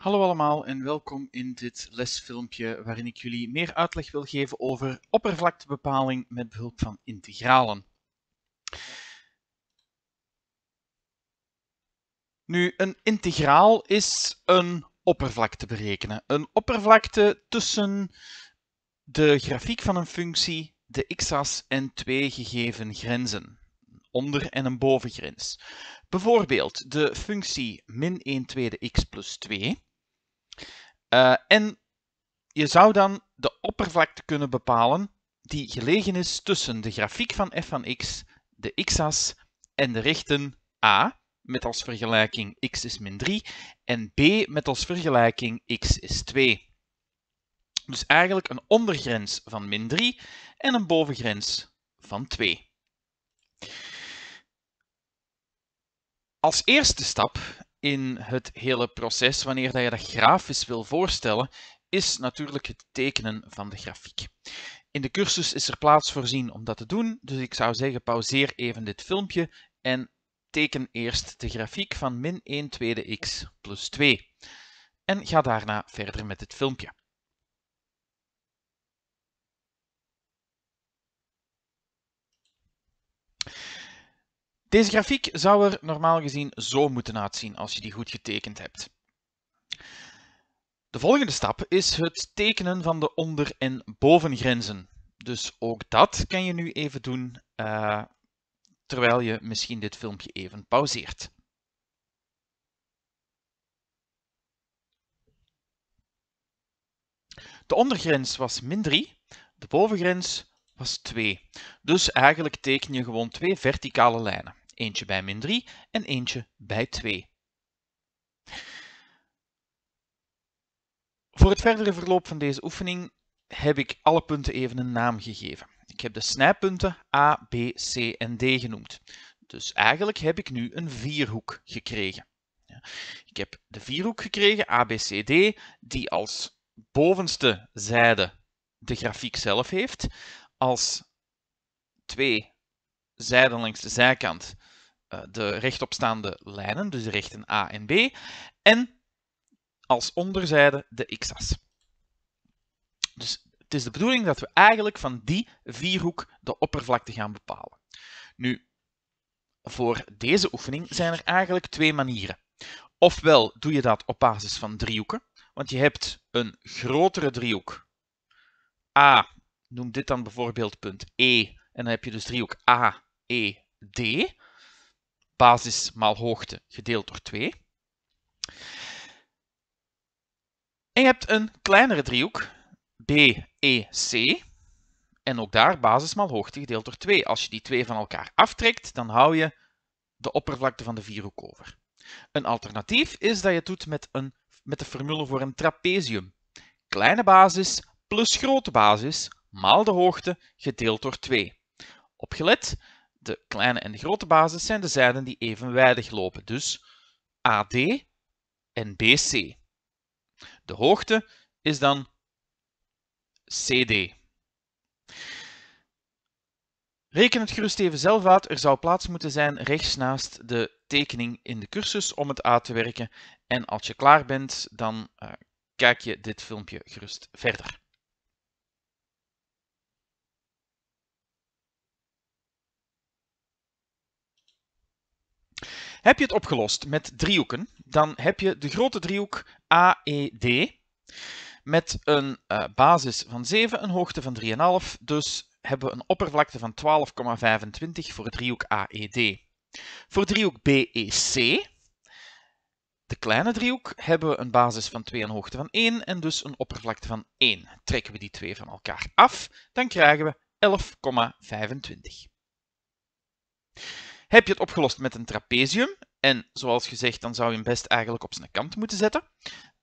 Hallo allemaal en welkom in dit lesfilmpje waarin ik jullie meer uitleg wil geven over oppervlaktebepaling met behulp van integralen. Nu, een integraal is een oppervlakte berekenen. Een oppervlakte tussen de grafiek van een functie, de x-as en twee gegeven grenzen. Een onder- en een bovengrens. Bijvoorbeeld de functie min 1 tweede x plus 2 eh, en je zou dan de oppervlakte kunnen bepalen die gelegen is tussen de grafiek van f van x, de x-as en de rechten a, met als vergelijking x is min 3, en b met als vergelijking x is 2. Dus eigenlijk een ondergrens van min 3 en een bovengrens van 2. Als eerste stap in het hele proces, wanneer dat je dat grafisch wil voorstellen, is natuurlijk het tekenen van de grafiek. In de cursus is er plaats voorzien om dat te doen, dus ik zou zeggen pauzeer even dit filmpje en teken eerst de grafiek van min 1 tweede x plus 2. En ga daarna verder met het filmpje. Deze grafiek zou er normaal gezien zo moeten uitzien als je die goed getekend hebt. De volgende stap is het tekenen van de onder- en bovengrenzen. Dus ook dat kan je nu even doen eh, terwijl je misschien dit filmpje even pauzeert. De ondergrens was min 3, de bovengrens was 2. Dus eigenlijk teken je gewoon twee verticale lijnen. Eentje bij min 3 en eentje bij 2. Voor het verdere verloop van deze oefening heb ik alle punten even een naam gegeven. Ik heb de snijpunten A, B, C en D genoemd. Dus eigenlijk heb ik nu een vierhoek gekregen. Ik heb de vierhoek gekregen, ABCD D, die als bovenste zijde de grafiek zelf heeft, als twee zijden langs de zijkant eh, de rechtopstaande lijnen, dus de rechten A en B, en als onderzijde de x-as. Dus het is de bedoeling dat we eigenlijk van die vierhoek de oppervlakte gaan bepalen. Nu, voor deze oefening zijn er eigenlijk twee manieren. Ofwel doe je dat op basis van driehoeken, want je hebt een grotere driehoek A noem dit dan bijvoorbeeld punt E. En dan heb je dus driehoek A, E, D. Basis maal hoogte gedeeld door 2. En je hebt een kleinere driehoek, B, E, C. En ook daar basis maal hoogte gedeeld door 2. Als je die twee van elkaar aftrekt, dan hou je de oppervlakte van de vierhoek over. Een alternatief is dat je het doet met, een, met de formule voor een trapezium. Kleine basis plus grote basis maal de hoogte gedeeld door 2. Opgelet, de kleine en de grote basis zijn de zijden die evenwijdig lopen, dus AD en BC. De hoogte is dan CD. Reken het gerust even zelf uit. Er zou plaats moeten zijn rechts naast de tekening in de cursus om het uit te werken. En als je klaar bent, dan eh, kijk je dit filmpje gerust verder. Heb je het opgelost met driehoeken, dan heb je de grote driehoek AED met een eh, basis van 7, een hoogte van 3,5. Dus hebben we een oppervlakte van 12,25 voor driehoek AED. Voor driehoek BEC, de kleine driehoek, hebben we een basis van 2 en hoogte van 1 en dus een oppervlakte van 1. Trekken we die twee van elkaar af, dan krijgen we 11,25. Heb je het opgelost met een trapezium? En zoals gezegd, dan zou je hem best eigenlijk op zijn kant moeten zetten.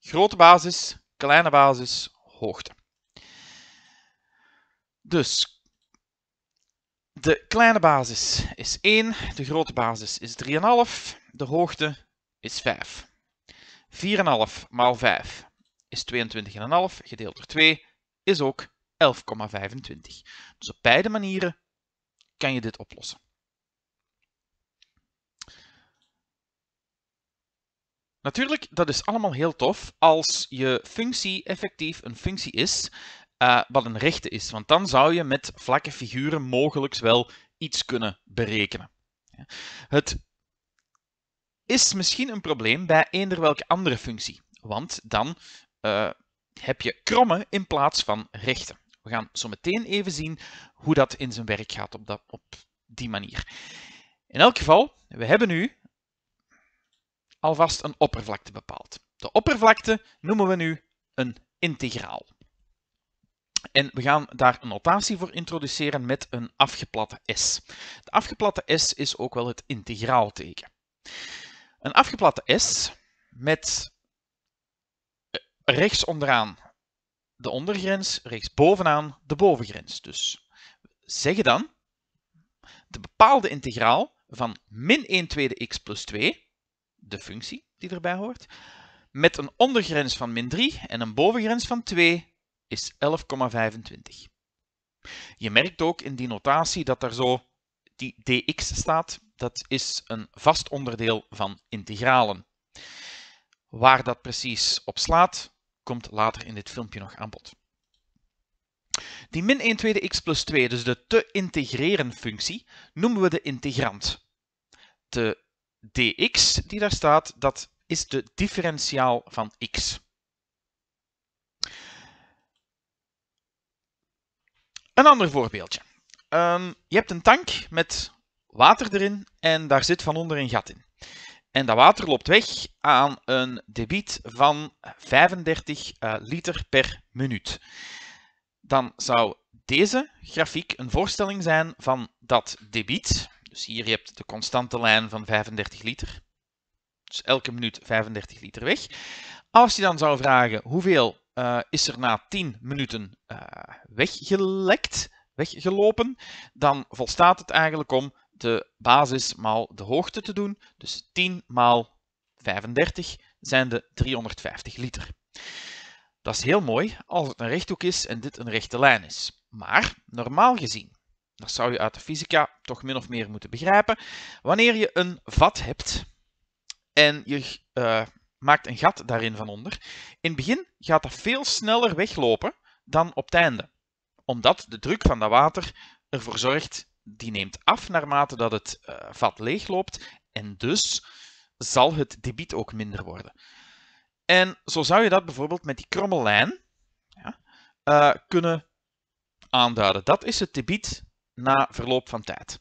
Grote basis, kleine basis, hoogte. Dus, de kleine basis is 1, de grote basis is 3,5, de hoogte is 5. 4,5 maal 5 is 22,5, gedeeld door 2 is ook 11,25. Dus op beide manieren kan je dit oplossen. Natuurlijk, dat is allemaal heel tof als je functie effectief een functie is eh, wat een rechte is. Want dan zou je met vlakke figuren mogelijk wel iets kunnen berekenen. Het is misschien een probleem bij eender welke andere functie. Want dan eh, heb je krommen in plaats van rechten. We gaan zo meteen even zien hoe dat in zijn werk gaat op, dat, op die manier. In elk geval, we hebben nu alvast een oppervlakte bepaald. De oppervlakte noemen we nu een integraal. En we gaan daar een notatie voor introduceren met een afgeplatte s. De afgeplatte s is ook wel het integraalteken. Een afgeplatte s met eh, rechts onderaan de ondergrens, rechts bovenaan de bovengrens. Dus zeggen dan, de bepaalde integraal van min 1 tweede x plus 2 de functie die erbij hoort, met een ondergrens van min 3 en een bovengrens van 2 is 11,25. Je merkt ook in die notatie dat daar zo die dx staat. Dat is een vast onderdeel van integralen. Waar dat precies op slaat, komt later in dit filmpje nog aan bod. Die min 1 tweede x plus 2, dus de te integreren functie, noemen we de integrant. De dx die daar staat, dat is de differentiaal van x. Een ander voorbeeldje. Ehm, je hebt een tank met water erin en daar zit van onder een gat in. En dat water loopt weg aan een debiet van 35 eh, liter per minuut. Dan zou deze grafiek een voorstelling zijn van dat debiet. Dus hier heb je de constante lijn van 35 liter. Dus elke minuut 35 liter weg. Als je dan zou vragen hoeveel eh, is er na 10 minuten eh, weggelekt, weggelopen, dan volstaat het eigenlijk om de basis maal de hoogte te doen. Dus 10 maal 35 zijn de 350 liter. Dat is heel mooi als het een rechthoek is en dit een rechte lijn is. Maar normaal gezien dat zou je uit de fysica toch min of meer moeten begrijpen. Wanneer je een vat hebt en je eh, maakt een gat daarin van onder, in het begin gaat dat veel sneller weglopen dan op het einde. Omdat de druk van dat water ervoor zorgt, die neemt af naarmate dat het uh, vat leegloopt en dus zal het debiet ook minder worden. En zo zou je dat bijvoorbeeld met die kromme lijn ja, eh, kunnen aanduiden. Dat is het debiet na verloop van tijd.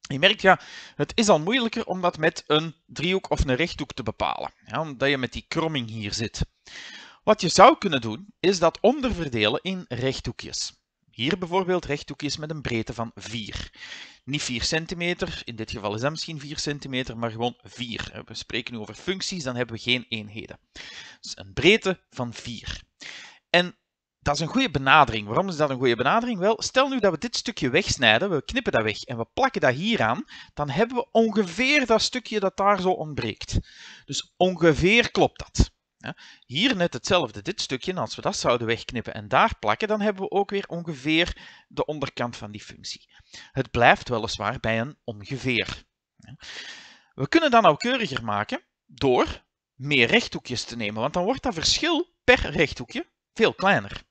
Je merkt ja, het is al moeilijker om dat met een driehoek of een rechthoek te bepalen, ja, omdat je met die kromming hier zit. Wat je zou kunnen doen, is dat onderverdelen in rechthoekjes. Hier bijvoorbeeld rechthoekjes met een breedte van 4. Niet 4 centimeter, in dit geval is dat misschien 4 centimeter, maar gewoon 4. We spreken nu over functies, dan hebben we geen eenheden. Dus een breedte van 4. En dat is een goede benadering. Waarom is dat een goede benadering? Wel, stel nu dat we dit stukje wegsnijden, we knippen dat weg en we plakken dat hier aan, dan hebben we ongeveer dat stukje dat daar zo ontbreekt. Dus ongeveer klopt dat. Ja, hier net hetzelfde, dit stukje, als we dat zouden wegknippen en daar plakken, dan hebben we ook weer ongeveer de onderkant van die functie. Het blijft weliswaar bij een ongeveer. Ja. We kunnen dat nauwkeuriger maken door meer rechthoekjes te nemen, want dan wordt dat verschil per rechthoekje veel kleiner.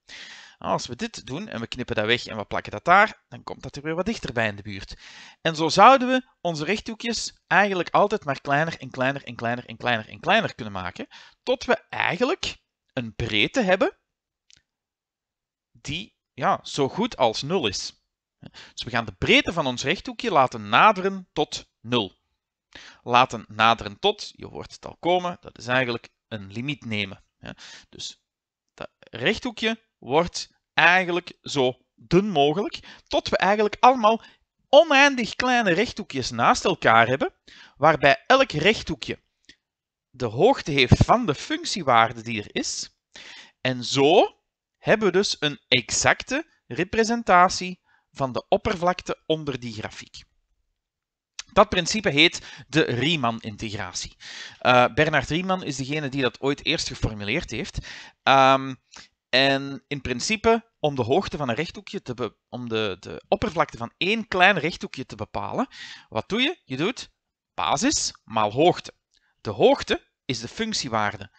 Als we dit doen en we knippen dat weg en we plakken dat daar, dan komt dat er weer wat dichterbij in de buurt. En zo zouden we onze rechthoekjes eigenlijk altijd maar kleiner en kleiner en kleiner en kleiner en kleiner kunnen maken, tot we eigenlijk een breedte hebben die ja, zo goed als 0 is. Dus we gaan de breedte van ons rechthoekje laten naderen tot 0. Laten naderen tot, je hoort het al komen, dat is eigenlijk een limiet nemen. Dus rechthoekje wordt eigenlijk zo dun mogelijk, tot we eigenlijk allemaal oneindig kleine rechthoekjes naast elkaar hebben, waarbij elk rechthoekje de hoogte heeft van de functiewaarde die er is. En zo hebben we dus een exacte representatie van de oppervlakte onder die grafiek. Dat principe heet de Riemann-integratie. Uh, Bernard Riemann is degene die dat ooit eerst geformuleerd heeft. Ehm, en in principe, om de hoogte van een rechthoekje te om de, de oppervlakte van één klein rechthoekje te bepalen, wat doe je? Je doet basis maal hoogte. De hoogte is de functiewaarde.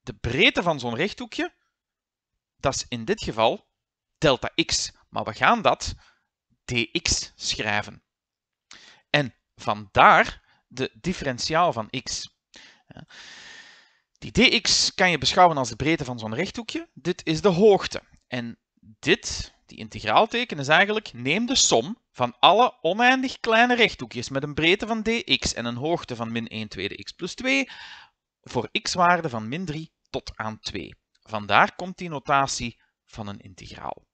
De breedte van zo'n rechthoekje, dat is in dit geval delta x. Maar we gaan dat dx schrijven. En vandaar de differentiaal van x. Die dx kan je beschouwen als de breedte van zo'n rechthoekje. Dit is de hoogte. En dit, die integraalteken, is eigenlijk neem de som van alle oneindig kleine rechthoekjes met een breedte van dx en een hoogte van min 1 tweede x plus 2 voor x-waarde van min 3 tot aan 2. Vandaar komt die notatie van een integraal.